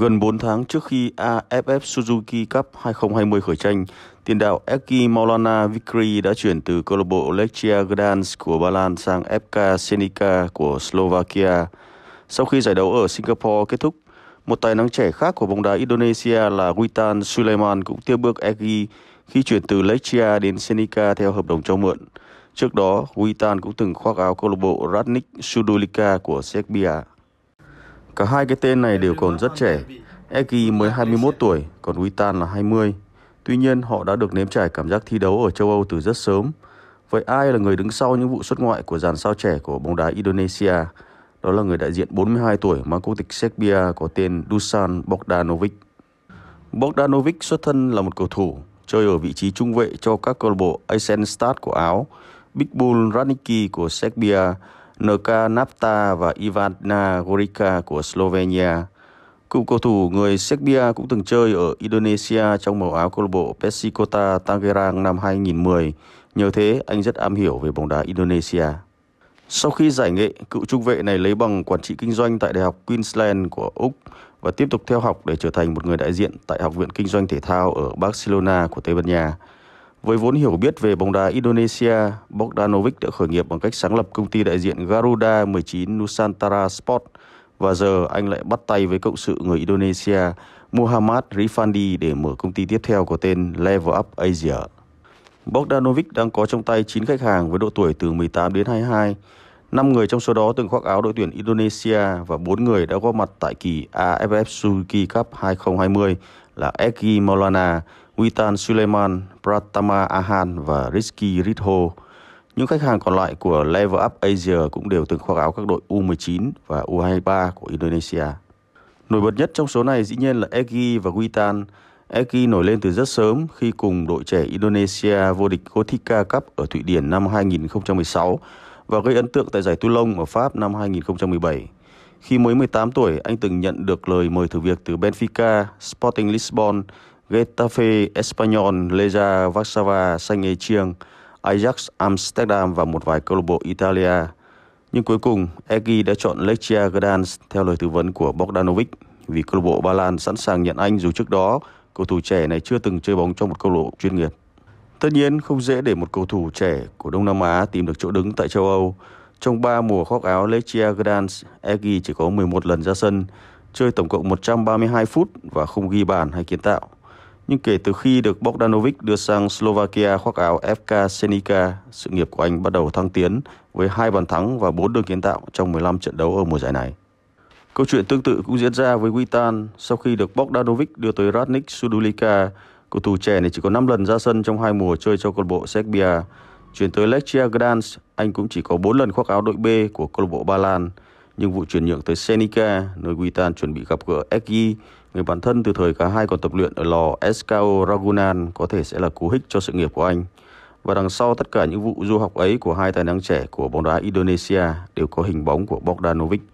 Gần 4 tháng trước khi AFF Suzuki Cup 2020 khởi tranh, tiền đạo Eki Maulana Vikri đã chuyển từ câu lạc bộ Lechia Gdansk của Ba Lan sang FK Senica của Slovakia. Sau khi giải đấu ở Singapore kết thúc, một tài năng trẻ khác của bóng đá Indonesia là Witan Sulaiman cũng tiếp bước Eki khi chuyển từ Lechia đến Senica theo hợp đồng cho mượn. Trước đó, Witan cũng từng khoác áo câu lạc bộ Radnik Sudulika của Serbia. Cả hai cái tên này đều còn rất trẻ. Eki mới 21 tuổi, còn Witan là 20. Tuy nhiên, họ đã được nếm trải cảm giác thi đấu ở châu Âu từ rất sớm. Vậy ai là người đứng sau những vụ xuất ngoại của dàn sao trẻ của bóng đá Indonesia? Đó là người đại diện 42 tuổi mang quốc tịch Serbia có tên Dusan Bogdanovic. Bogdanovic xuất thân là một cầu thủ, chơi ở vị trí trung vệ cho các câu lạc bộ Eisenstadt của Áo, Big Bull Radnicki của Serbia Nka Napta và Ivana Gorica của Slovenia. Cựu cầu thủ người Serbia cũng từng chơi ở Indonesia trong màu áo câu lạc bộ Persikota Tangerang năm 2010. Nhờ thế, anh rất am hiểu về bóng đá Indonesia. Sau khi giải nghệ, cựu trung vệ này lấy bằng quản trị kinh doanh tại Đại học Queensland của Úc và tiếp tục theo học để trở thành một người đại diện tại Học viện Kinh doanh Thể thao ở Barcelona của Tây Ban Nha. Với vốn hiểu biết về bóng đá Indonesia, Bogdanovic đã khởi nghiệp bằng cách sáng lập công ty đại diện Garuda 19 Nusantara Sport và giờ anh lại bắt tay với cộng sự người Indonesia Muhammad Rifandi để mở công ty tiếp theo có tên Level Up Asia. Bogdanovic đang có trong tay 9 khách hàng với độ tuổi từ 18 đến 22. 5 người trong số đó từng khoác áo đội tuyển Indonesia và 4 người đã góp mặt tại kỳ AFF Suzuki Cup 2020 là Egi Maulana, Witan Suleiman, Pratama Ahan và Rizky Ridho. Những khách hàng còn lại của Level Up Asia cũng đều từng khoác áo các đội U19 và U23 của Indonesia. Nổi bật nhất trong số này dĩ nhiên là Egi và Witan. Egi nổi lên từ rất sớm khi cùng đội trẻ Indonesia vô địch Gotika Cup ở Thụy Điển năm 2016 và gây ấn tượng tại giải Toulon ở Pháp năm 2017. Khi mới 18 tuổi, anh từng nhận được lời mời thử việc từ Benfica, Sporting Lisbon Getafe Espanyol, Leja Varsava, Saint Etienne, Ajax Amsterdam và một vài câu lạc bộ Italia. Nhưng cuối cùng, Egi đã chọn Lechia Gdansk theo lời tư vấn của Bogdanovic vì câu lạc bộ Ba Lan sẵn sàng nhận anh dù trước đó cầu thủ trẻ này chưa từng chơi bóng trong một câu lạc bộ chuyên nghiệp. Tất nhiên không dễ để một cầu thủ trẻ của Đông Nam Á tìm được chỗ đứng tại châu Âu. Trong 3 mùa khoác áo Lechia Gdansk, Egi chỉ có 11 lần ra sân, chơi tổng cộng 132 phút và không ghi bàn hay kiến tạo. Nhưng kể từ khi được Bogdanovic đưa sang Slovakia khoác áo FK Senica, sự nghiệp của anh bắt đầu thăng tiến với hai bàn thắng và bốn đường kiến tạo trong 15 trận đấu ở mùa giải này. Câu chuyện tương tự cũng diễn ra với Witan sau khi được Bogdanovic đưa tới Radnik Sudulika. Cầu thủ trẻ này chỉ có 5 lần ra sân trong hai mùa chơi cho câu lạc bộ Serbia. Chuyển tới Lechia Gdansk, anh cũng chỉ có 4 lần khoác áo đội B của câu bộ Ba Lan. Nhưng vụ chuyển nhượng tới Senica, nơi Witan chuẩn bị gặp gỡ Egi, Người bạn thân từ thời cả hai còn tập luyện ở lò SKO Ragunan có thể sẽ là cú hích cho sự nghiệp của anh. Và đằng sau tất cả những vụ du học ấy của hai tài năng trẻ của bóng đá Indonesia đều có hình bóng của Bogdanovic.